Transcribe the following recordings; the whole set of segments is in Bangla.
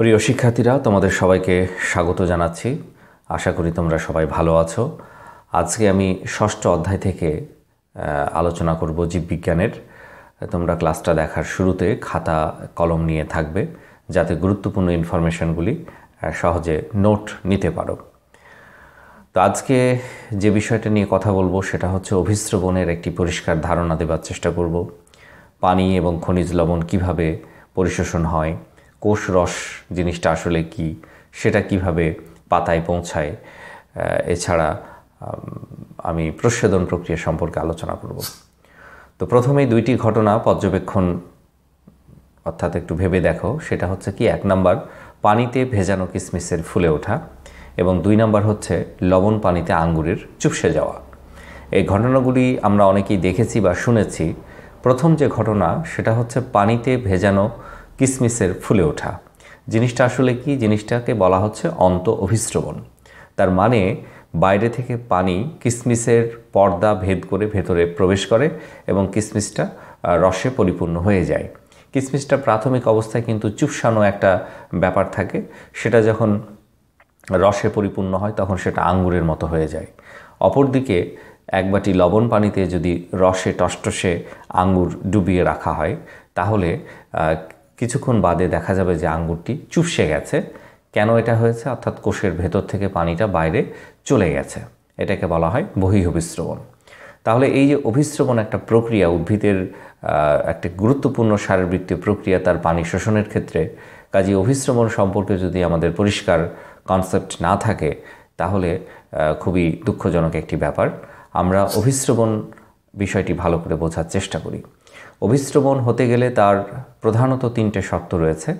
প্রিয় শিক্ষার্থীরা তোমাদের সবাইকে স্বাগত জানাচ্ছি আশা করি তোমরা সবাই ভালো আছো আজকে আমি ষষ্ঠ অধ্যায় থেকে আলোচনা করব জীববিজ্ঞানের তোমরা ক্লাসটা দেখার শুরুতে খাতা কলম নিয়ে থাকবে যাতে গুরুত্বপূর্ণ ইনফরমেশনগুলি সহজে নোট নিতে পারো তো আজকে যে বিষয়টা নিয়ে কথা বলবো সেটা হচ্ছে অভিস্রবণের একটি পরিষ্কার ধারণা দেবার চেষ্টা করব পানি এবং খনিজ লবণ কিভাবে পরিশোষণ হয় কোষরস জিনিসটা আসলে কি সেটা কিভাবে পাতায় পৌঁছায় এছাড়া আমি প্রচ্ছেদন প্রক্রিয়া সম্পর্কে আলোচনা করব তো প্রথমেই দুইটি ঘটনা পর্যবেক্ষণ অর্থাৎ একটু ভেবে দেখো সেটা হচ্ছে কি এক নাম্বার পানিতে ভেজানো কিসমিসের ফুলে ওঠা এবং দুই নাম্বার হচ্ছে লবণ পানিতে আঙ্গুরের চুপসে যাওয়া এই ঘটনাগুলি আমরা অনেকেই দেখেছি বা শুনেছি প্রথম যে ঘটনা সেটা হচ্ছে পানিতে ভেজানো কিসমিসের ফুলে ওঠা জিনিসটা আসলে কি জিনিসটাকে বলা হচ্ছে অন্ত অভিশ্রবণ তার মানে বাইরে থেকে পানি কিসমিসের পর্দা ভেদ করে ভেতরে প্রবেশ করে এবং কিসমিসটা রসে পরিপূর্ণ হয়ে যায় কিসমিসটা প্রাথমিক অবস্থায় কিন্তু চুপসানো একটা ব্যাপার থাকে সেটা যখন রসে পরিপূর্ণ হয় তখন সেটা আঙ্গুরের মতো হয়ে যায় অপরদিকে এক বাটি লবণ পানিতে যদি রসে টসটসে আঙ্গুর ডুবিয়ে রাখা হয় তাহলে কিছুক্ষণ বাদে দেখা যাবে যে আঙ্গুরটি চুপসে গেছে কেন এটা হয়েছে অর্থাৎ কোষের ভেতর থেকে পানিটা বাইরে চলে গেছে এটাকে বলা হয় বহি অভিস্রবণ তাহলে এই যে অভিস্রবণ একটা প্রক্রিয়া উদ্ভিদের একটা গুরুত্বপূর্ণ শারীরবৃত্তীয় প্রক্রিয়া তার পানি শোষণের ক্ষেত্রে কাজে অভিস্রবণ সম্পর্কে যদি আমাদের পরিষ্কার কনসেপ্ট না থাকে তাহলে খুবই দুঃখজনক একটি ব্যাপার আমরা অভিস্রবণ বিষয়টি ভালো করে বোঝার চেষ্টা করি অভিস্রবণ হতে গেলে তার প্রধানত তিনটে শর্ত রয়েছে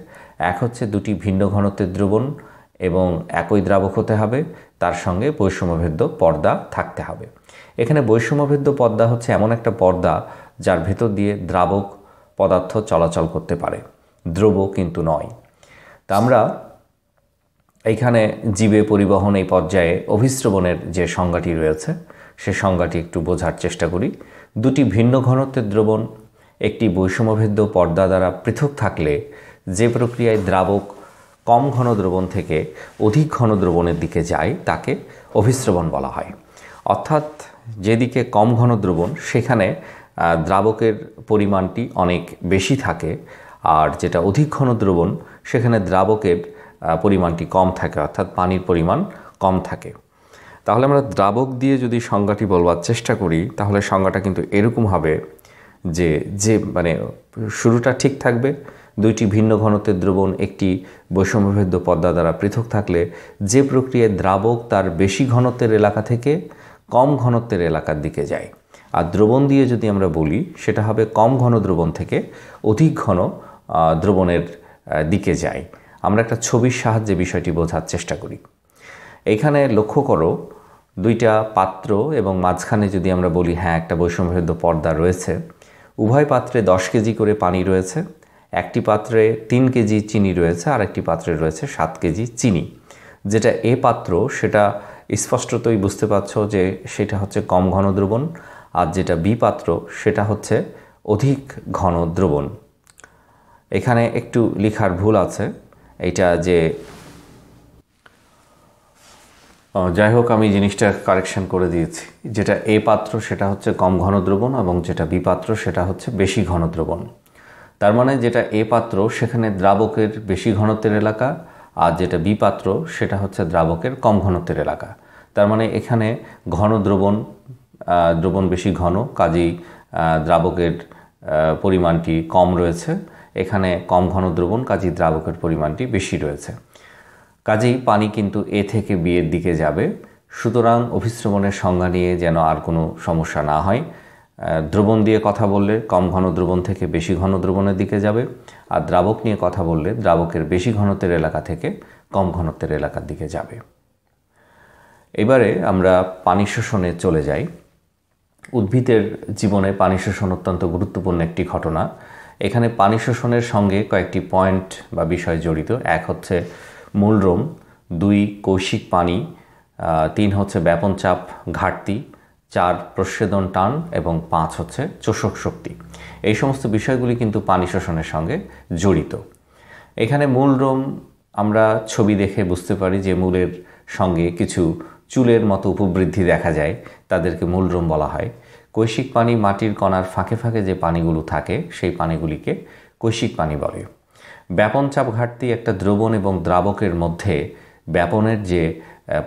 এক হচ্ছে দুটি ভিন্ন ঘনত্বের দ্রবণ এবং একই দ্রাবক হতে হবে তার সঙ্গে বৈষম্যভেদ্য পর্দা থাকতে হবে এখানে বৈষম্যভেদ্য পর্দা হচ্ছে এমন একটা পর্দা যার ভেতর দিয়ে দ্রাবক পদার্থ চলাচল করতে পারে দ্রব কিন্তু নয় তা আমরা এইখানে জীবে পরিবহন এই পর্যায়ে অভিস্রবণের যে সংজ্ঞাটি রয়েছে সে সংজ্ঞাটি একটু বোঝার চেষ্টা করি দুটি ভিন্ন ঘনত্বের দ্রবণ একটি বৈষম্যভেদ্য পর্দা দ্বারা পৃথক থাকলে যে প্রক্রিয়ায় দ্রাবক কম ঘন দ্রবণ থেকে অধিক ঘন দ্রবণের দিকে যায় তাকে অভিস্রবণ বলা হয় অর্থাৎ যেদিকে কম ঘন দ্রবণ সেখানে দ্রাবকের পরিমাণটি অনেক বেশি থাকে আর যেটা অধিক ঘন দ্রবণ সেখানে দ্রাবকের পরিমাণটি কম থাকে অর্থাৎ পানির পরিমাণ কম থাকে তাহলে আমরা দ্রাবক দিয়ে যদি সংজ্ঞাটি বলবার চেষ্টা করি তাহলে সংজ্ঞাটা কিন্তু এরকম হবে যে যে মানে শুরুটা ঠিক থাকবে দুইটি ভিন্ন ঘনত্বের দ্রবণ একটি বৈষম্যভেদ্য পদ্মা দ্বারা পৃথক থাকলে যে প্রক্রিয়ায় দ্রাবক তার বেশি ঘনত্বের এলাকা থেকে কম ঘনত্বের এলাকার দিকে যায় আর দ্রবণ দিয়ে যদি আমরা বলি সেটা হবে কম ঘন দ্রবণ থেকে অধিক ঘন দ্রবণের দিকে যায় আমরা একটা ছবির সাহায্যে বিষয়টি বোঝার চেষ্টা করি এখানে লক্ষ্য করো দুইটা পাত্র এবং মাঝখানে যদি আমরা বলি হ্যাঁ একটা বৈষম্যভেদ্য পর্দা রয়েছে উভয় পাত্রে 10 কেজি করে পানি রয়েছে একটি পাত্রে 3 কেজি চিনি রয়েছে আর একটি পাত্রে রয়েছে 7 কেজি চিনি যেটা এ পাত্র সেটা স্পষ্টতই বুঝতে পারছ যে সেটা হচ্ছে কম ঘন দ্রবণ আর যেটা বি পাত্র সেটা হচ্ছে অধিক ঘন দ্রবণ এখানে একটু লিখার ভুল আছে এটা যে যাই হোক আমি জিনিসটা কারেকশন করে দিয়েছি যেটা এ পাত্র সেটা হচ্ছে কম ঘন দ্রবণ এবং যেটা বি পাত্র সেটা হচ্ছে বেশি ঘন দ্রবণ তার মানে যেটা এ পাত্র সেখানে দ্রাবকের বেশি ঘনত্বের এলাকা আর যেটা বি পাত্র সেটা হচ্ছে দ্রাবকের কম ঘনত্বের এলাকা তার মানে এখানে ঘন দ্রবণ দ্রবণ বেশি ঘন কাজেই দ্রাবকের পরিমাণটি কম রয়েছে এখানে কম ঘন দ্রবণ কাজেই দ্রাবকের পরিমাণটি বেশি রয়েছে কাজেই পানি কিন্তু এ থেকে বিয়ের দিকে যাবে সুতরাং অভিশ্রবণের সংজ্ঞা নিয়ে যেন আর কোনো সমস্যা না হয় দ্রবণ দিয়ে কথা বললে কম ঘন দ্রবণ থেকে বেশি ঘন দ্রবণের দিকে যাবে আর দ্রাবক নিয়ে কথা বললে দ্রাবকের বেশি ঘনত্বের এলাকা থেকে কম ঘনত্বের এলাকার দিকে যাবে এবারে আমরা পানি শোষণে চলে যাই উদ্ভিদের জীবনে পানি শোষণ অত্যন্ত গুরুত্বপূর্ণ একটি ঘটনা এখানে পানি শোষণের সঙ্গে কয়েকটি পয়েন্ট বা বিষয় জড়িত এক হচ্ছে রোম দুই কৌশিক পানি তিন হচ্ছে ব্যাপন চাপ ঘাটতি চার প্রসেদন টান এবং পাঁচ হচ্ছে চোষক শক্তি এই সমস্ত বিষয়গুলি কিন্তু পানি শোষণের সঙ্গে জড়িত এখানে মূল রোম আমরা ছবি দেখে বুঝতে পারি যে মূলের সঙ্গে কিছু চুলের মতো উপবৃদ্ধি দেখা যায় তাদেরকে মূল রোম বলা হয় কৈশিক পানি মাটির কণার ফাঁকে ফাঁকে যে পানিগুলো থাকে সেই পানিগুলিকে কৈশিক পানি বলে ব্যাপন চাপ ঘাটতি একটা দ্রবণ এবং দ্রাবকের মধ্যে ব্যাপনের যে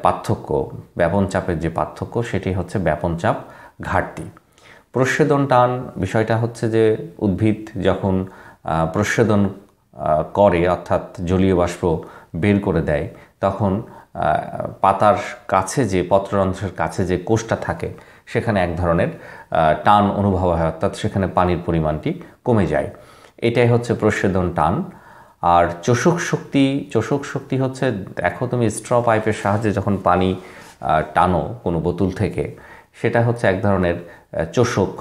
পার্থক্য ব্যাপন চাপের যে পার্থক্য সেটি হচ্ছে ব্যাপন চাপ ঘাটতি প্রসেদন টান বিষয়টা হচ্ছে যে উদ্ভিদ যখন প্রসেদন করে অর্থাৎ জলীয় বাষ্প বের করে দেয় তখন পাতার কাছে যে পত্ররন্ধ্রের কাছে যে কোষটা থাকে সেখানে এক ধরনের টান অনুভব হয় অর্থাৎ সেখানে পানির পরিমাণটি কমে যায় এটাই হচ্ছে প্রসেদন টান আর চোষক শক্তি চোষক শক্তি হচ্ছে দেখো তুমি স্ট্র পাইপের সাহায্যে যখন পানি টানো কোনো বোতল থেকে সেটা হচ্ছে এক ধরনের চোষক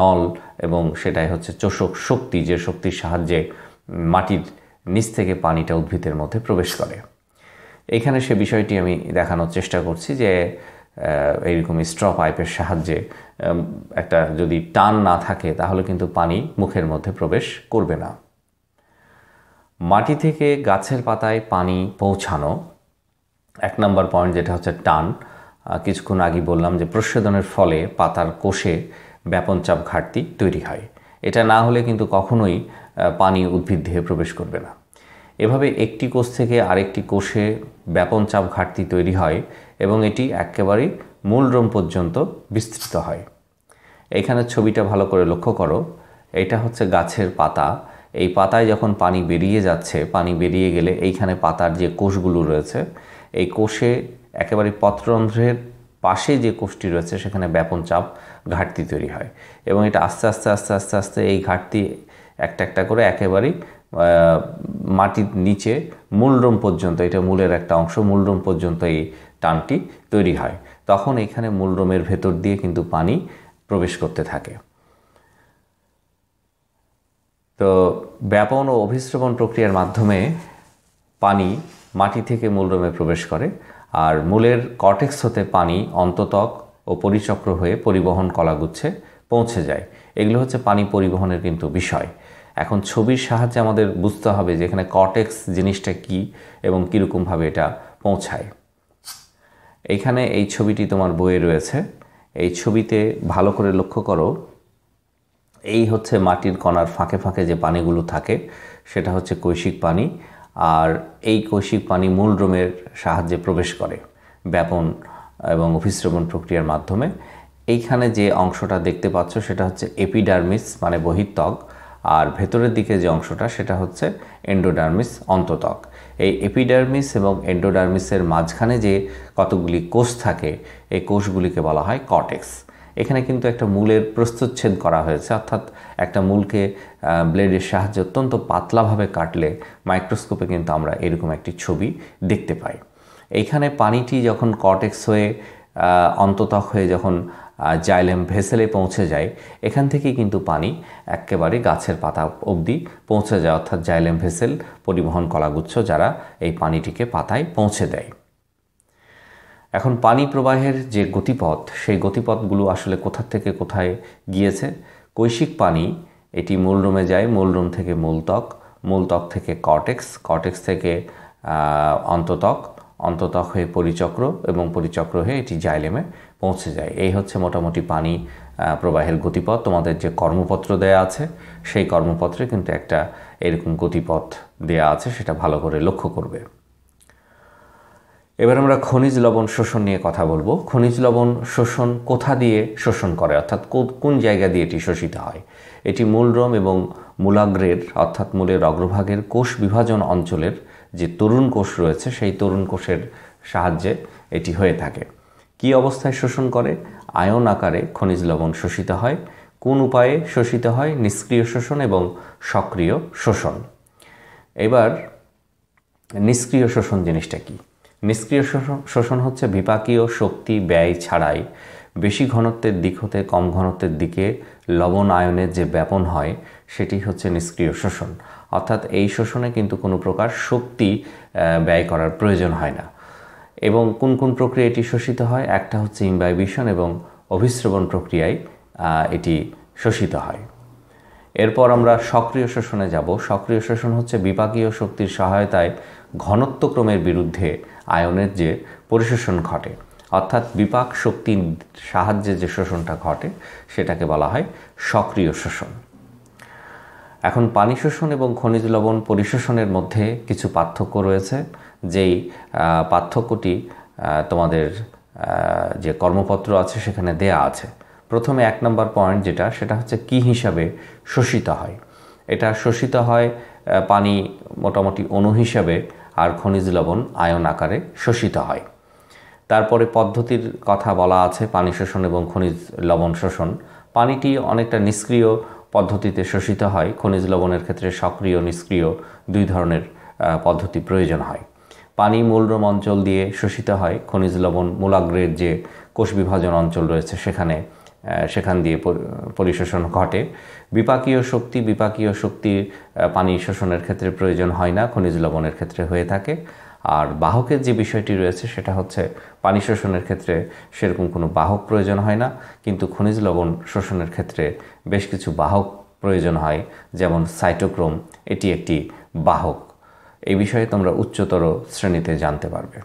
নল এবং সেটাই হচ্ছে চোষক শক্তি যে শক্তির সাহায্যে মাটির নিচ থেকে পানিটা উদ্ভিদের মধ্যে প্রবেশ করে এখানে সে বিষয়টি আমি দেখানোর চেষ্টা করছি যে এইরকম স্ট্র পাইপের সাহায্যে একটা যদি টান না থাকে তাহলে কিন্তু পানি মুখের মধ্যে প্রবেশ করবে না মাটি থেকে গাছের পাতায় পানি পৌঁছানো এক নম্বর পয়েন্ট যেটা হচ্ছে টান কিছুক্ষণ আগে বললাম যে প্রস্বেদনের ফলে পাতার কোষে ব্যাপন চাপ ঘাটতি তৈরি হয় এটা না হলে কিন্তু কখনোই পানি উদ্ভিদ দেহে প্রবেশ করবে না এভাবে একটি কোষ থেকে আরেকটি কোষে ব্যাপন চাপ ঘাটতি তৈরি হয় এবং এটি একেবারে মূল রোম পর্যন্ত বিস্তৃত হয় এখানে ছবিটা ভালো করে লক্ষ্য করো এটা হচ্ছে গাছের পাতা এই পাতায় যখন পানি বেরিয়ে যাচ্ছে পানি বেরিয়ে গেলে এইখানে পাতার যে কোষগুলো রয়েছে এই কোষে একেবারে পত্রন্ধ্রের পাশে যে কোষটি রয়েছে সেখানে ব্যাপন চাপ ঘাটতি তৈরি হয় এবং এটা আস্তে আস্তে আস্তে আস্তে আস্তে এই ঘাটতি একটা একটা করে একেবারেই মাটির নিচে মূলরম পর্যন্ত এটা মূলের একটা অংশ মূলরম পর্যন্ত এই টানটি তৈরি হয় তখন এখানে মূলরমের ভেতর দিয়ে কিন্তু পানি প্রবেশ করতে থাকে তো ব্যাপন ও অভিশ্রবণ প্রক্রিয়ার মাধ্যমে পানি মাটি থেকে মূলরোমে প্রবেশ করে আর মূলের কটেক্স হতে পানি অন্ততক ও পরিচক্র হয়ে পরিবহন কলাগুচ্ছে পৌঁছে যায় এগুলো হচ্ছে পানি পরিবহনের কিন্তু বিষয় এখন ছবির সাহায্যে আমাদের বুঝতে হবে যে এখানে কটেক্স জিনিসটা কি এবং কীরকমভাবে এটা পৌঁছায় এখানে এই ছবিটি তোমার বইয়ে রয়েছে এই ছবিতে ভালো করে লক্ষ্য করো এই হচ্ছে মাটির কণার ফাঁকে ফাঁকে যে পানিগুলো থাকে সেটা হচ্ছে কৈশিক পানি আর এই কৈশিক পানি মূলড্রোমের সাহায্যে প্রবেশ করে ব্যাপন এবং অভিশ্রবণ প্রক্রিয়ার মাধ্যমে এইখানে যে অংশটা দেখতে পাচ্ছ সেটা হচ্ছে এপিডার্মিস মানে বহিত্বক আর ভেতরের দিকে যে অংশটা সেটা হচ্ছে এন্ডোডার্মিস অন্ততক এই এপিডার্মিস এবং এন্ডোডার্মিসের মাঝখানে যে কতগুলি কোষ থাকে এই কোষগুলিকে বলা হয় কটেক্স এখানে কিন্তু একটা মূলের প্রস্তুচ্ছেদ করা হয়েছে অর্থাৎ একটা মূলকে ব্লেডের সাহায্যে অত্যন্ত পাতলাভাবে কাটলে মাইক্রোস্কোপে কিন্তু আমরা এরকম একটি ছবি দেখতে পাই এইখানে পানিটি যখন কটেক্স হয়ে অন্ততক হয়ে যখন জাইলেম ভেসেলে পৌঁছে যায় এখান থেকে কিন্তু পানি একেবারে গাছের পাতা অবধি পৌঁছে যায় অর্থাৎ জাইলেম ভেসেল পরিবহন কলাগুচ্ছ যারা এই পানিটিকে পাতায় পৌঁছে দেয় এখন পানি প্রবাহের যে গতিপথ সেই গতিপথগুলো আসলে কোথা থেকে কোথায় গিয়েছে কৈশিক পানি এটি মূলরোমে যায় মূলরোম থেকে মূলত্বক মূলত্বক থেকে কটেক্স কটেক্স থেকে অন্ততক অন্ততক হয়ে পরিচক্র এবং পরিচক্র হয়ে এটি জাইলেমে পৌঁছে যায় এই হচ্ছে মোটামুটি পানি প্রবাহের গতিপথ তোমাদের যে কর্মপত্র দেয়া আছে সেই কর্মপত্রে কিন্তু একটা এরকম গতিপথ দেয়া আছে সেটা ভালো করে লক্ষ্য করবে এবার আমরা খনিজ লবণ শোষণ নিয়ে কথা বলবো খনিজ লবণ শোষণ কোথা দিয়ে শোষণ করে অর্থাৎ কোন জায়গা দিয়ে এটি শোষিত হয় এটি মূলরম এবং মূলাগ্রের অর্থাৎ মূলের অগ্রভাগের কোষ বিভাজন অঞ্চলের যে তরুণ কোষ রয়েছে সেই তরুণ কোষের সাহায্যে এটি হয়ে থাকে কি অবস্থায় শোষণ করে আয়ন আকারে খনিজ লবণ শোষিত হয় কোন উপায়ে শোষিত হয় নিষ্ক্রিয় শোষণ এবং সক্রিয় শোষণ এবার নিষ্ক্রিয় শোষণ জিনিসটা কী নিষ্ক্রিয় শোষণ হচ্ছে বিপাকীয় শক্তি ব্যয় ছাড়াই বেশি ঘনত্বের দিক হতে কম ঘনত্বের দিকে লবণ আয়নের যে ব্যাপন হয় সেটি হচ্ছে নিষ্ক্রিয় শোষণ অর্থাৎ এই শোষণে কিন্তু কোনো প্রকার শক্তি ব্যয় করার প্রয়োজন হয় না এবং কোন কোন প্রক্রিয়া এটি শোষিত হয় একটা হচ্ছে ইমবাইবিশন এবং অভিশ্রবণ প্রক্রিয়ায় এটি শোষিত হয় এরপর আমরা সক্রিয় শোষণে যাব সক্রিয় শোষণ হচ্ছে বিপাকীয় শক্তির সহায়তায় ঘনত্বক্রমের বিরুদ্ধে আয়নের যে পরিশোষণ ঘটে অর্থাৎ বিপাক শক্তির সাহায্যে যে শোষণটা ঘটে সেটাকে বলা হয় সক্রিয় শোষণ এখন পানি শোষণ এবং খনিজ লবণ পরিশোষণের মধ্যে কিছু পার্থক্য রয়েছে যেই পার্থক্যটি তোমাদের যে কর্মপত্র আছে সেখানে দেয়া আছে প্রথমে এক নম্বর পয়েন্ট যেটা সেটা হচ্ছে কি হিসাবে শোষিত হয় এটা শোষিত হয় পানি মোটামুটি অণু হিসাবে আর খনিজ লবণ আয়ন আকারে শোষিত হয় তারপরে পদ্ধতির কথা বলা আছে পানি শোষণ এবং খনিজ লবণ শোষণ পানিটি অনেকটা নিষ্ক্রিয় পদ্ধতিতে শোষিত হয় খনিজ লবণের ক্ষেত্রে সক্রিয় নিষ্ক্রিয় দুই ধরনের পদ্ধতি প্রয়োজন হয় পানি মূলরম অঞ্চল দিয়ে শোষিত হয় খনিজ লবণ মূলাগ্রের যে কোষ বিভাজন অঞ্চল রয়েছে সেখানে সেখান দিয়ে পরিশোষণ ঘটে বিপাকীয় শক্তি বিপাকীয় শক্তি পানি শোষণের ক্ষেত্রে প্রয়োজন হয় না খনিজ লবণের ক্ষেত্রে হয়ে থাকে আর বাহকের যে বিষয়টি রয়েছে সেটা হচ্ছে পানি শোষণের ক্ষেত্রে সেরকম কোনো বাহক প্রয়োজন হয় না কিন্তু খনিজ লবণ শোষণের ক্ষেত্রে বেশ কিছু বাহক প্রয়োজন হয় যেমন সাইটোক্রোম এটি একটি বাহক এই বিষয়ে তোমরা উচ্চতর শ্রেণীতে জানতে পারবে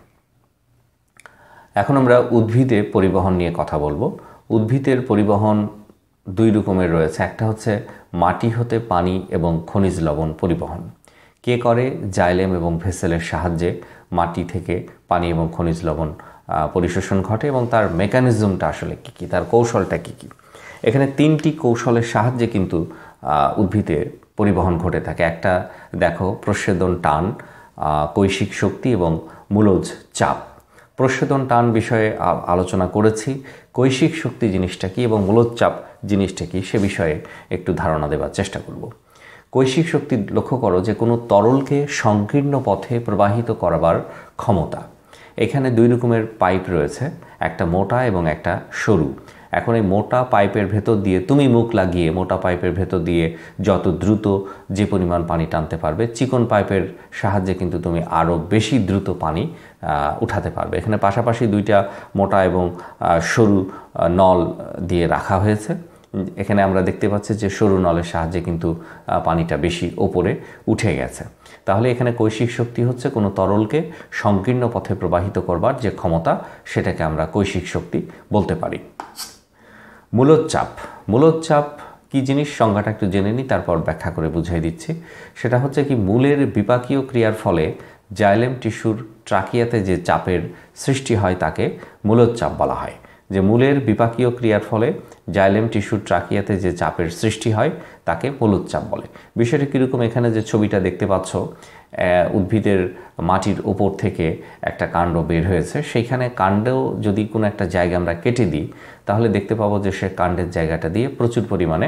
এখন আমরা উদ্ভিদে পরিবহন নিয়ে কথা বলবো উদ্ভিদের পরিবহন দুই রকমের রয়েছে একটা হচ্ছে মাটি হতে পানি এবং খনিজ লবণ পরিবহন কে করে জাইলেম এবং ভেসেলের সাহায্যে মাটি থেকে পানি এবং খনিজ লবণ পরিশোষণ ঘটে এবং তার মেকানিজমটা আসলে কী কী তার কৌশলটা কী কী এখানে তিনটি কৌশলের সাহায্যে কিন্তু উদ্ভিদে পরিবহন ঘটে থাকে একটা দেখো প্রসেদন টান কৈশিক শক্তি এবং মূলজ চাপ প্রশোধন টান বিষয়ে আলোচনা করেছি কৈশিক শক্তি জিনিসটা কি এবং মূলোচ্চাপ জিনিসটা কি সে বিষয়ে একটু ধারণা দেওয়ার চেষ্টা করব কৈশিক শক্তি লক্ষ্য করো যে কোনো তরলকে সংকীর্ণ পথে প্রবাহিত করাবার ক্ষমতা এখানে দুই রকমের পাইপ রয়েছে একটা মোটা এবং একটা সরু এখন এই মোটা পাইপের ভেতর দিয়ে তুমি মুখ লাগিয়ে মোটা পাইপের ভেতর দিয়ে যত দ্রুত যে পরিমাণ পানি টানতে পারবে চিকন পাইপের সাহায্যে কিন্তু তুমি আরও বেশি দ্রুত পানি উঠাতে পারবে এখানে পাশাপাশি দুইটা মোটা এবং সরু নল দিয়ে রাখা হয়েছে এখানে আমরা দেখতে পাচ্ছি যে সরু নলের সাহায্যে কিন্তু পানিটা বেশি ওপরে উঠে গেছে তাহলে এখানে কৈশিক শক্তি হচ্ছে কোনো তরলকে সংকীর্ণ পথে প্রবাহিত করবার যে ক্ষমতা সেটাকে আমরা কৈশিক শক্তি বলতে পারি মূলোচ্চাপ মূলোচ্চাপ কি জিনিস সংজ্ঞাটা একটু জেনে নিই তারপর ব্যাখ্যা করে বুঝিয়ে দিচ্ছি সেটা হচ্ছে কি মূলের বিপাকীয় ক্রিয়ার ফলে জাইলেম টিস্যুর ট্রাকিয়াতে যে চাপের সৃষ্টি হয় তাকে মূলোচ্চাপ বলা হয় যে মূলের বিপাকীয় ক্রিয়ার ফলে জাইলেম টিস্যুর ট্রাকিয়াতে যে চাপের সৃষ্টি হয় তাকে মূলোচ্চাপ বলে বিষয়টি কীরকম এখানে যে ছবিটা দেখতে পাচ্ছ উদ্ভিদের মাটির ওপর থেকে একটা কাণ্ড বের হয়েছে সেইখানে কাণ্ডেও যদি কোনো একটা জায়গা আমরা কেটে দিই তাহলে দেখতে পাবো যে সে কাণ্ডের জায়গাটা দিয়ে প্রচুর পরিমাণে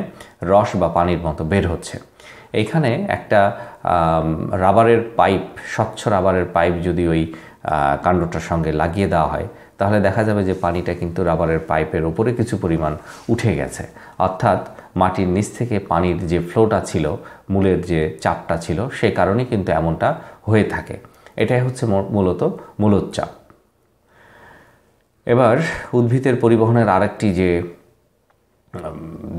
রস বা পানির মতো বের হচ্ছে এইখানে একটা রাবারের পাইপ স্বচ্ছ রাবারের পাইপ যদি ওই কাণ্ডটার সঙ্গে লাগিয়ে দেওয়া হয় তাহলে দেখা যাবে যে পানিটা কিন্তু রাবারের পাইপের ওপরে কিছু পরিমাণ উঠে গেছে অর্থাৎ মাটির নিচ থেকে পানির যে ফ্লোটা ছিল মূলের যে চাপটা ছিল সে কারণে কিন্তু এমনটা হয়ে থাকে এটাই হচ্ছে মূলত মূলোচ্চাপ এবার উদ্ভিদের পরিবহনের আরেকটি যে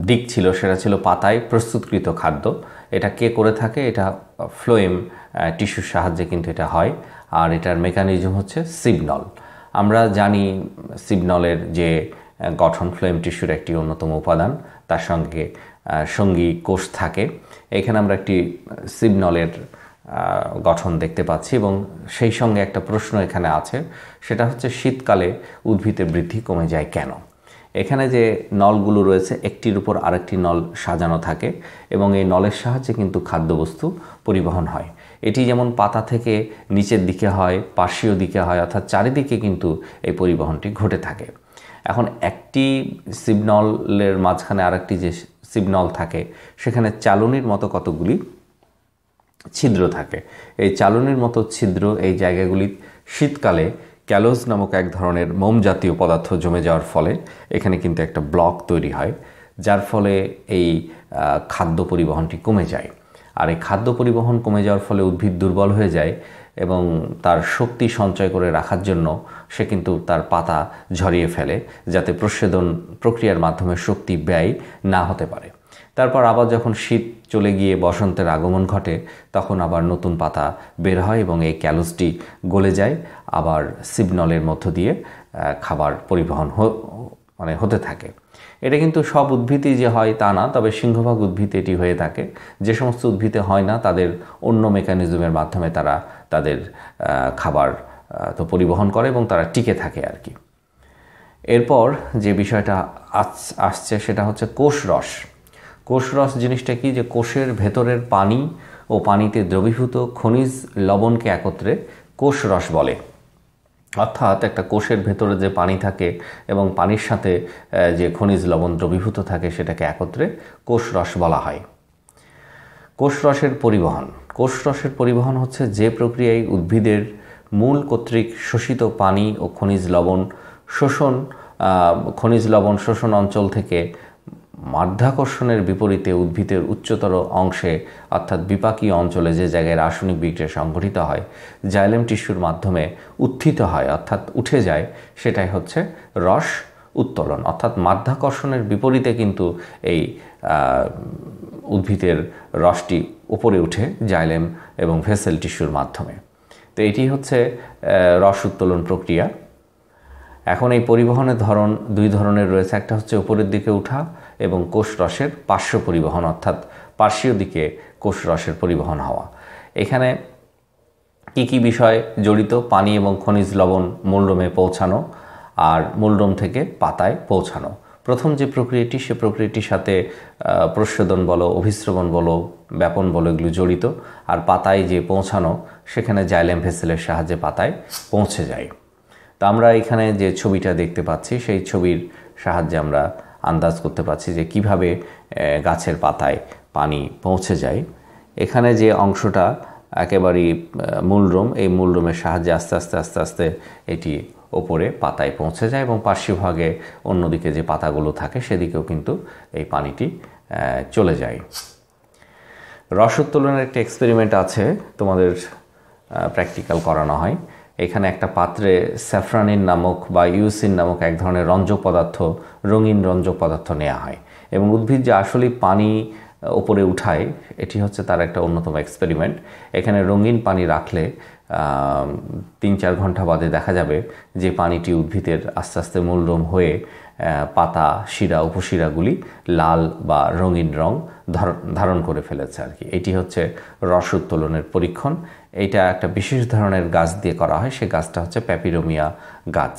দিক ছিল সেটা ছিল পাতায় প্রস্তুতকৃত খাদ্য এটা কে করে থাকে এটা ফ্লোয়েম টিস্যুর সাহায্যে কিন্তু এটা হয় আর এটার মেকানিজম হচ্ছে সিবনল আমরা জানি সিবনলের যে গঠন ফ্লোয়েম টিস্যুর একটি অন্যতম উপাদান তার সঙ্গে সঙ্গী কোষ থাকে এখানে আমরা একটি সিগনলের গঠন দেখতে পাচ্ছি এবং সেই সঙ্গে একটা প্রশ্ন এখানে আছে সেটা হচ্ছে শীতকালে উদ্ভিদের বৃদ্ধি কমে যায় কেন এখানে যে নলগুলো রয়েছে একটির উপর আরেকটি নল সাজানো থাকে এবং এই নলের সাহায্যে কিন্তু খাদ্যবস্তু পরিবহন হয় এটি যেমন পাতা থেকে নিচের দিকে হয় পার্শ্বীয় দিকে হয় অর্থাৎ চারিদিকে কিন্তু এই পরিবহনটি ঘটে থাকে এখন একটি সিগনলের মাঝখানে আরেকটি যে সিগনল থাকে সেখানে চালনির মতো কতগুলি ছিদ্র থাকে এই চালনির মতো ছিদ্র এই জায়গাগুলি শীতকালে ক্যালোজ নামক এক ধরনের মোম জাতীয় পদার্থ জমে যাওয়ার ফলে এখানে কিন্তু একটা ব্লক তৈরি হয় যার ফলে এই খাদ্য পরিবহনটি কমে যায় আর এই খাদ্য পরিবহন কমে যাওয়ার ফলে উদ্ভিদ দুর্বল হয়ে যায় এবং তার শক্তি সঞ্চয় করে রাখার জন্য সে কিন্তু তার পাতা ঝরিয়ে ফেলে যাতে প্রসেদন প্রক্রিয়ার মাধ্যমে শক্তি ব্যয় না হতে পারে তারপর আবার যখন শীত চলে গিয়ে বসন্তের আগমন ঘটে তখন আবার নতুন পাতা বের হয় এবং এই ক্যালোসটি গলে যায় আবার সিবনলের মধ্য দিয়ে খাবার পরিবহন মানে হতে থাকে এটা কিন্তু সব উদ্ভিদই যে হয় তা না তবে সিংহভাগ উদ্ভিদ এটি হয়ে থাকে যে সমস্ত উদ্ভিদে হয় না তাদের অন্য মেকানিজমের মাধ্যমে তারা তাদের খাবার তো পরিবহন করে এবং তারা টিকে থাকে আর কি এরপর যে বিষয়টা আসছে সেটা হচ্ছে কোষরস কোষরস জিনিসটা কি যে কোষের ভেতরের পানি ও পানিতে দ্রবীভূত খনিজ লবণকে একত্রে কোষরস বলে অর্থাৎ একটা কোষের ভেতরে যে পানি থাকে এবং পানির সাথে যে খনিজ লবণ দ্রবীভূত থাকে সেটাকে একত্রে কোষরস বলা হয় কোষরসের পরিবহন কোষরসের পরিবহন হচ্ছে যে প্রক্রিয়ায় উদ্ভিদের মূল কর্তৃক শোষিত পানি ও খনিজ লবণ শোষণ খনিজ লবণ শোষণ অঞ্চল থেকে মাধ্যাকর্ষণের বিপরীতে উদ্ভিদের উচ্চতর অংশে অর্থাৎ বিপাকীয় অঞ্চলে যে জায়গায় রাসায়নিক বিক্রিয়া সংঘটিত হয় জাইলেম টিস্যুর মাধ্যমে উত্থিত হয় অর্থাৎ উঠে যায় সেটাই হচ্ছে রস উত্তোলন অর্থাৎ মাধ্যাকর্ষণের বিপরীতে কিন্তু এই উদ্ভিদের রসটি উপরে উঠে জাইলেম এবং ভেসেল টিস্যুর মাধ্যমে তো এটি হচ্ছে রস উত্তোলন প্রক্রিয়া এখন এই পরিবহনের ধরন দুই ধরনের রয়েছে একটা হচ্ছে উপরের দিকে উঠা এবং কোষরসের পার্শ্ব পরিবহন অর্থাৎ পার্শ্বীয় দিকে কোষরসের পরিবহন হওয়া এখানে কি কি বিষয় জড়িত পানি এবং খনিজ লবণ মূলরোমে পৌঁছানো আর মূলরোম থেকে পাতায় পৌঁছানো প্রথম যে প্রক্রিয়াটি সে প্রক্রিয়াটির সাথে প্রশোধন বলো অভিস্রবণ বলো ব্যাপন বলো এগুলো জড়িত আর পাতায় যে পৌঁছানো সেখানে জাইলেম ভেসেলের সাহায্যে পাতায় পৌঁছে যায় তো আমরা এখানে যে ছবিটা দেখতে পাচ্ছি সেই ছবির সাহায্যে আমরা আন্দাজ করতে পারছি যে কিভাবে গাছের পাতায় পানি পৌঁছে যায় এখানে যে অংশটা একেবারেই মূলরোম এই মূলরোমের সাহায্যে আস্তে আস্তে আস্তে আস্তে এটি ওপরে পাতায় পৌঁছে যায় এবং পার্শ্বভাগে অন্যদিকে যে পাতাগুলো থাকে সেদিকেও কিন্তু এই পানিটি চলে যায় রস উত্তোলনের একটি এক্সপেরিমেন্ট আছে তোমাদের প্র্যাকটিক্যাল করানো হয় এখানে একটা পাত্রে স্যাফ্রানিন নামক বা ইউসিন নামক এক ধরনের রঞ্জক পদার্থ রঙিন রঞ্জক পদার্থ নেওয়া হয় এবং উদ্ভিদ যে আসলেই পানি ওপরে উঠায় এটি হচ্ছে তার একটা অন্যতম এক্সপেরিমেন্ট এখানে রঙিন পানি রাখলে তিন চার ঘন্টা বাদে দেখা যাবে যে পানিটি উদ্ভিদের আস্তে আস্তে মূলরম হয়ে পাতা শিরা উপশিরাগুলি লাল বা রঙিন রং ধারণ করে ফেলেছে আর কি এটি হচ্ছে রস উত্তোলনের পরীক্ষণ এটা একটা বিশেষ ধরনের গাছ দিয়ে করা হয় সে গাছটা হচ্ছে প্যাপিরোমিয়া গাছ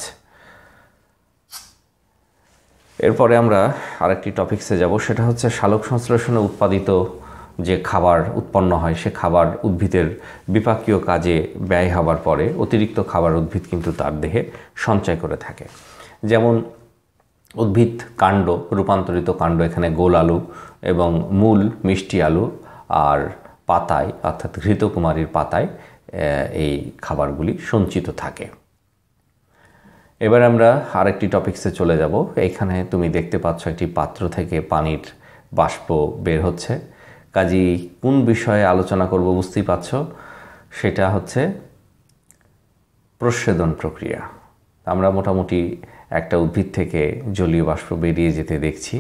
এরপরে আমরা আরেকটি টপিক্সে যাব সেটা হচ্ছে শালক সংশ্লেষণে উৎপাদিত যে খাবার উৎপন্ন হয় সে খাবার উদ্ভিদের বিপাকীয় কাজে ব্যয় হবার পরে অতিরিক্ত খাবার উদ্ভিদ কিন্তু তার দেহে সঞ্চয় করে থাকে যেমন উদ্ভিদ কাণ্ড রূপান্তরিত কাণ্ড এখানে গোল আলু এবং মূল মিষ্টি আলু আর পাতায় অর্থাৎ ঘৃতকুমারীর পাতায় এই খাবারগুলি সঞ্চিত থাকে এবার আমরা আরেকটি টপিক্সে চলে যাব এখানে তুমি দেখতে পাচ্ছ একটি পাত্র থেকে পানির বাষ্প বের হচ্ছে কাজী কোন বিষয়ে আলোচনা করব বুঝতেই পারছ সেটা হচ্ছে প্রসেদন প্রক্রিয়া আমরা মোটামুটি একটা উদ্ভিদ থেকে জলীয় বাষ্প বেরিয়ে যেতে দেখছি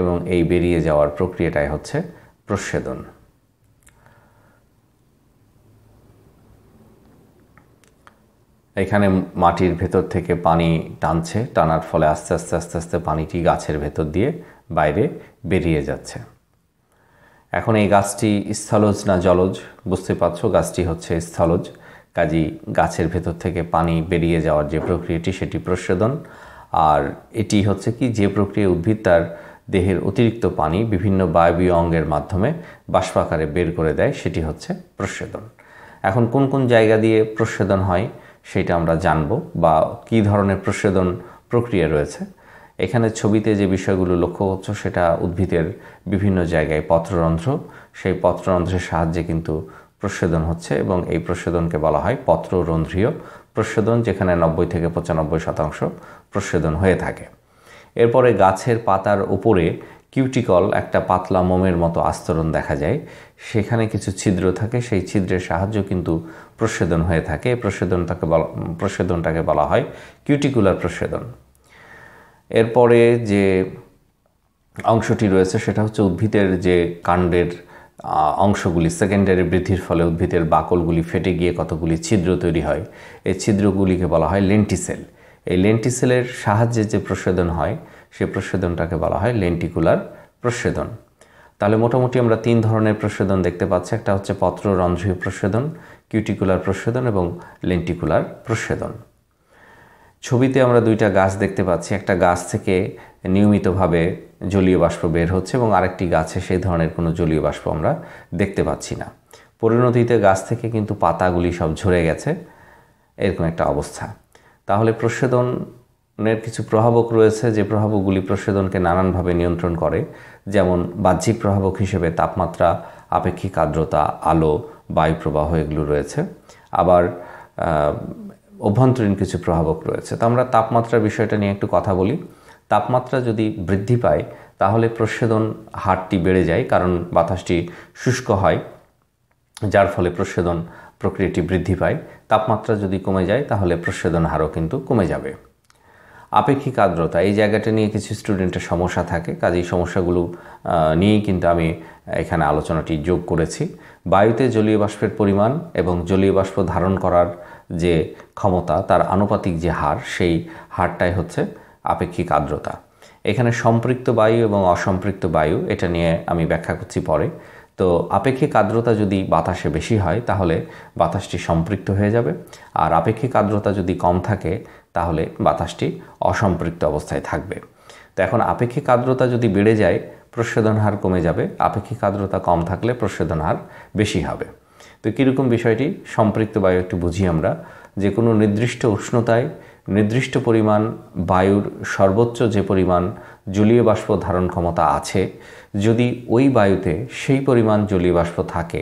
এবং এই বেরিয়ে যাওয়ার প্রক্রিয়াটাই হচ্ছে প্রচ্ছেদন এখানে মাটির ভেতর থেকে পানি টানছে টানার ফলে আস্তে আস্তে আস্তে আস্তে পানিটি গাছের ভেতর দিয়ে বাইরে বেরিয়ে যাচ্ছে এখন এই গাছটি স্থলজ না জলজ বুঝতে পারছো গাছটি হচ্ছে স্থলজ কাজী গাছের ভেতর থেকে পানি বেরিয়ে যাওয়ার যে প্রক্রিয়াটি সেটি প্রশোধন আর এটি হচ্ছে কি যে প্রক্রিয়া উদ্ভিদ তার দেহের অতিরিক্ত পানি বিভিন্ন বায়বীয় অঙ্গের মাধ্যমে বাষ্পাকারে বের করে দেয় সেটি হচ্ছে প্রস্বেদন এখন কোন কোন জায়গা দিয়ে প্রস্বেদন হয় সেটা আমরা জানব বা কি ধরনের প্রস্বেদন প্রক্রিয়া রয়েছে এখানে ছবিতে যে বিষয়গুলো লক্ষ্য করছ সেটা উদ্ভিদের বিভিন্ন জায়গায় পত্ররন্ধ্র সেই পত্ররন্ধ্রের সাহায্যে কিন্তু প্রস্বেদন হচ্ছে এবং এই প্রস্বেদনকে বলা হয় পত্ররন্ধ্রীয় প্রস্বেদন যেখানে নব্বই থেকে পঁচানব্বই শতাংশ প্রস্বেদন হয়ে থাকে এরপরে গাছের পাতার উপরে কিউটিকল একটা পাতলা মোমের মতো আস্তরণ দেখা যায় সেখানে কিছু ছিদ্র থাকে সেই ছিদ্রের সাহায্য কিন্তু প্রস্বেদন হয়ে থাকে প্রস্বেদনটাকে বলা প্রস্বেদনটাকে বলা হয় কিউটিকুলার প্রস্বেদন এরপরে যে অংশটি রয়েছে সেটা হচ্ছে উদ্ভিদের যে কাণ্ডের অংশগুলি সেকেন্ডারি বৃদ্ধির ফলে উদ্ভিদের বাকলগুলি ফেটে গিয়ে কতগুলি ছিদ্র তৈরি হয় এই ছিদ্রগুলিকে বলা হয় লেন্টিসেল এই লেন্টিসেলের সাহায্যে যে প্রসেদন হয় সে প্রসেদনটাকে বলা হয় লেন্টিকুলার প্রসেদন তাহলে মোটামুটি আমরা তিন ধরনের প্রসেদন দেখতে পাচ্ছি একটা হচ্ছে পত্র রন্ধ্রীয় প্রসেদন কিউটিকুলার প্রসেদন এবং লেন্টিকুলার প্রসেদন ছবিতে আমরা দুইটা গাছ দেখতে পাচ্ছি একটা গাছ থেকে নিয়মিতভাবে জলীয় বাষ্প বের হচ্ছে এবং আরেকটি গাছে সেই ধরনের কোনো জলীয় বাষ্প আমরা দেখতে পাচ্ছি না পরিণতিতে গাছ থেকে কিন্তু পাতাগুলি সব ঝরে গেছে এরকম একটা অবস্থা তাহলে প্রসেদনের কিছু প্রভাবক রয়েছে যে প্রভাবকগুলি প্রসেদনকে নানানভাবে নিয়ন্ত্রণ করে যেমন বাহ্যিক প্রভাবক হিসেবে তাপমাত্রা আপেক্ষিক আর্দ্রতা আলো বায়ু প্রবাহ এগুলো রয়েছে আবার অভ্যন্তরীণ কিছু প্রভাবক রয়েছে তো আমরা তাপমাত্রার বিষয়টা নিয়ে একটু কথা বলি তাপমাত্রা যদি বৃদ্ধি পায় তাহলে প্রসেদন হারটি বেড়ে যায় কারণ বাতাসটি শুষ্ক হয় যার ফলে প্রসেদন প্রক্রিয়াটি বৃদ্ধি পায় তাপমাত্রা যদি কমে যায় তাহলে প্রসেদন হারও কিন্তু কমে যাবে আপেক্ষিক আর্দ্রতা এই জায়গাটা নিয়ে কিছু স্টুডেন্টের সমস্যা থাকে কাজে এই সমস্যাগুলো নিয়েই কিন্তু আমি এখানে আলোচনাটি যোগ করেছি বায়ুতে জলীয় বাষ্পের পরিমাণ এবং জলীয় বাষ্প ধারণ করার যে ক্ষমতা তার আনুপাতিক যে হার সেই হারটাই হচ্ছে আপেক্ষিক আর্দ্রতা এখানে সম্পৃক্ত বায়ু এবং অসম্পৃক্ত বায়ু এটা নিয়ে আমি ব্যাখ্যা করছি পরে তো আপেক্ষিক আর্দ্রতা যদি বাতাসে বেশি হয় তাহলে বাতাসটি সম্পৃক্ত হয়ে যাবে আর আপেক্ষিক আর্দ্রতা যদি কম থাকে তাহলে বাতাসটি অসম্পৃক্ত অবস্থায় থাকবে তো এখন আপেক্ষিক আর্দ্রতা যদি বেড়ে যায় প্রস্বেদন হার কমে যাবে আপেক্ষিক আর্দ্রতা কম থাকলে প্রস্বেদন হার বেশি হবে তো কীরকম বিষয়টি সম্পৃক্ত বায়ু একটু বুঝি আমরা যে কোনো নির্দিষ্ট উষ্ণতায় নির্দিষ্ট পরিমাণ বায়ুর সর্বোচ্চ যে পরিমাণ জলীয় বাষ্প ধারণ ক্ষমতা আছে যদি ওই বায়ুতে সেই পরিমাণ জলীয় বাষ্প থাকে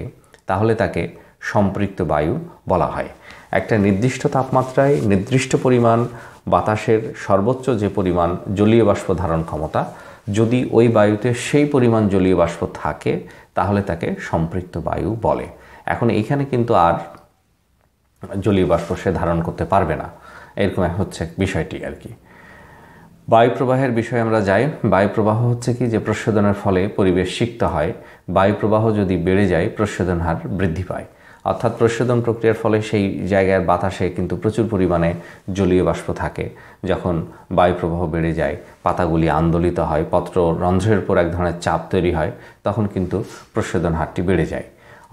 তাহলে তাকে সম্পৃক্ত বায়ু বলা হয় একটা নির্দিষ্ট তাপমাত্রায় নির্দিষ্ট পরিমাণ বাতাসের সর্বোচ্চ যে পরিমাণ জলীয় বাষ্প ধারণ ক্ষমতা যদি ওই বায়ুতে সেই পরিমাণ জলীয় বাষ্প থাকে তাহলে তাকে সম্পৃক্ত বায়ু বলে এখন এখানে কিন্তু আর জলীয় বাষ্প সে ধারণ করতে পারবে না এরকম হচ্ছে বিষয়টি আর কি বায়ুপ্রবাহের বিষয়ে আমরা যাই বায়ুপ্রবাহ হচ্ছে কি যে প্রশোধনের ফলে পরিবেশ সিক্ত হয় বায়ুপ্রবাহ যদি বেড়ে যায় প্রশোধন হার বৃদ্ধি পায় অর্থাৎ প্রশোধন প্রক্রিয়ার ফলে সেই জায়গার বাতাসে কিন্তু প্রচুর পরিমাণে জলীয় বাষ্প থাকে যখন বায়ুপ্রবাহ বেড়ে যায় পাতাগুলি আন্দোলিত হয় পত্র রন্ধ্রের উপর এক ধরনের চাপ তৈরি হয় তখন কিন্তু প্রশোধন হারটি বেড়ে যায়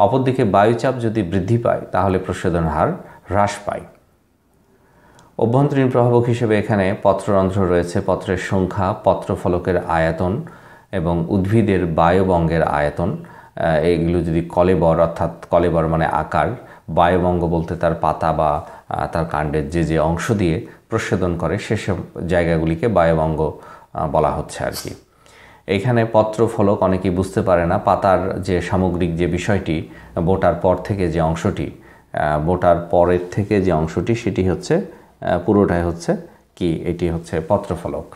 অপরদিকে বায়ুচাপ যদি বৃদ্ধি পায় তাহলে প্রসাধন হার হ্রাস পায় অভ্যন্তরীণ প্রভাবক হিসেবে এখানে পত্ররন্ধ্র রয়েছে পত্রের সংখ্যা পত্রফলকের আয়তন এবং উদ্ভিদের বায়ুবঙ্গের আয়তন এগুলো যদি কলেবর অর্থাৎ কলেবর মানে আকার বায়ুবঙ্গ বলতে তার পাতা বা তার কাণ্ডের যে যে অংশ দিয়ে প্রচ্ছেদন করে সেসব জায়গাগুলিকে বায়ুবঙ্গ বলা হচ্ছে আর কি এখানে পত্রফলক অনেকেই বুঝতে পারে না পাতার যে সামগ্রিক যে বিষয়টি বোটার পর থেকে যে অংশটি বোটার পরের থেকে যে অংশটি সেটি হচ্ছে পুরোটাই হচ্ছে কি এটি হচ্ছে পত্রফলক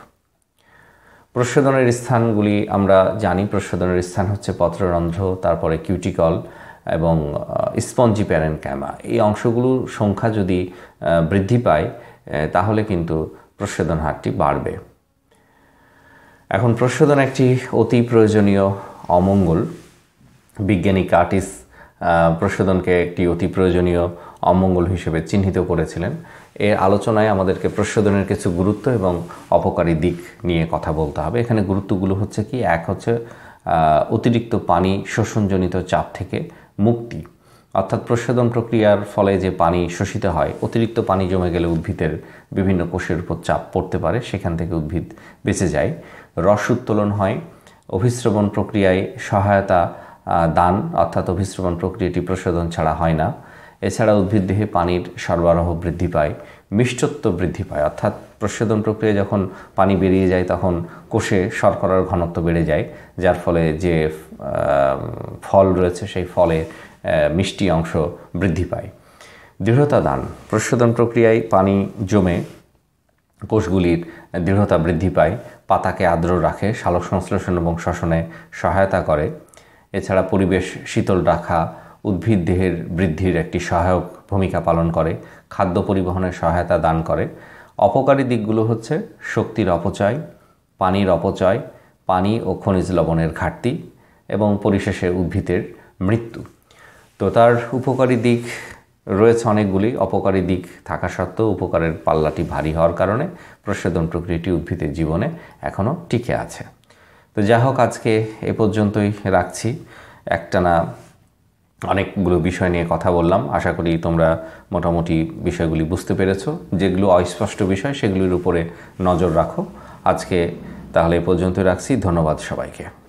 প্রস্বেদনের স্থানগুলি আমরা জানি প্রস্বেদনের স্থান হচ্ছে পত্ররন্ধ্র তারপরে কিউটিকল এবং স্পঞ্জি প্যারেন ক্যামা এই অংশগুলোর সংখ্যা যদি বৃদ্ধি পায় তাহলে কিন্তু প্রস্বেদন হারটি বাড়বে এখন প্রশোধন একটি অতি প্রয়োজনীয় অমঙ্গল বিজ্ঞানী কার্টিস প্রশোধনকে একটি অতি প্রয়োজনীয় অমঙ্গল হিসেবে চিহ্নিত করেছিলেন এর আলোচনায় আমাদেরকে প্রশোধনের কিছু গুরুত্ব এবং অপকারী দিক নিয়ে কথা বলতে হবে এখানে গুরুত্বগুলো হচ্ছে কি এক হচ্ছে অতিরিক্ত পানি শোষণজনিত চাপ থেকে মুক্তি অর্থাৎ প্রশোধন প্রক্রিয়ার ফলে যে পানি শোষিত হয় অতিরিক্ত পানি জমে গেলে উদ্ভিদের বিভিন্ন কোষের উপর চাপ পড়তে পারে সেখান থেকে উদ্ভিদ বেঁচে যায় রস উত্তোলন হয় অভিশ্রবণ প্রক্রিয়ায় সহায়তা দান অর্থাৎ অভিশ্রবণ প্রক্রিয়াটি প্রশোধন ছাড়া হয় না এছাড়া উদ্ভিদ দেহে পানির সরবরাহ বৃদ্ধি পায় মিষ্টত্ব বৃদ্ধি পায় অর্থাৎ প্রশোধন প্রক্রিয়ায় যখন পানি বেরিয়ে যায় তখন কোষে শর্করার ঘনত্ব বেড়ে যায় যার ফলে যে ফল রয়েছে সেই ফলে মিষ্টি অংশ বৃদ্ধি পায় দৃঢ়তা দান প্রশোধন প্রক্রিয়ায় পানি জমে কোষগুলির দৃঢ়তা বৃদ্ধি পায় পাতাকে আর্দ্র রাখে শালক সংশ্লেষণ এবং শ্বসনে সহায়তা করে এছাড়া পরিবেশ শীতল রাখা উদ্ভিদ দেহের বৃদ্ধির একটি সহায়ক ভূমিকা পালন করে খাদ্য পরিবহনে সহায়তা দান করে অপকারী দিকগুলো হচ্ছে শক্তির অপচয় পানির অপচয় পানি ও খনিজ লবণের ঘাটতি এবং পরিশেষে উদ্ভিদের মৃত্যু তো তার উপকারী দিক রয়েছে অনেকগুলি অপকারী দিক থাকা সত্ত্বেও উপকারের পাল্লাটি ভারী হওয়ার কারণে প্রসেদন প্রক্রিয়াটি উদ্ভিদের জীবনে এখনও টিকে আছে তো যা হোক আজকে এ পর্যন্তই রাখছি একটানা অনেকগুলো বিষয় নিয়ে কথা বললাম আশা করি তোমরা মোটামুটি বিষয়গুলি বুঝতে পেরেছ যেগুলো অস্পষ্ট বিষয় সেগুলির উপরে নজর রাখো আজকে তাহলে এ পর্যন্তই রাখছি ধন্যবাদ সবাইকে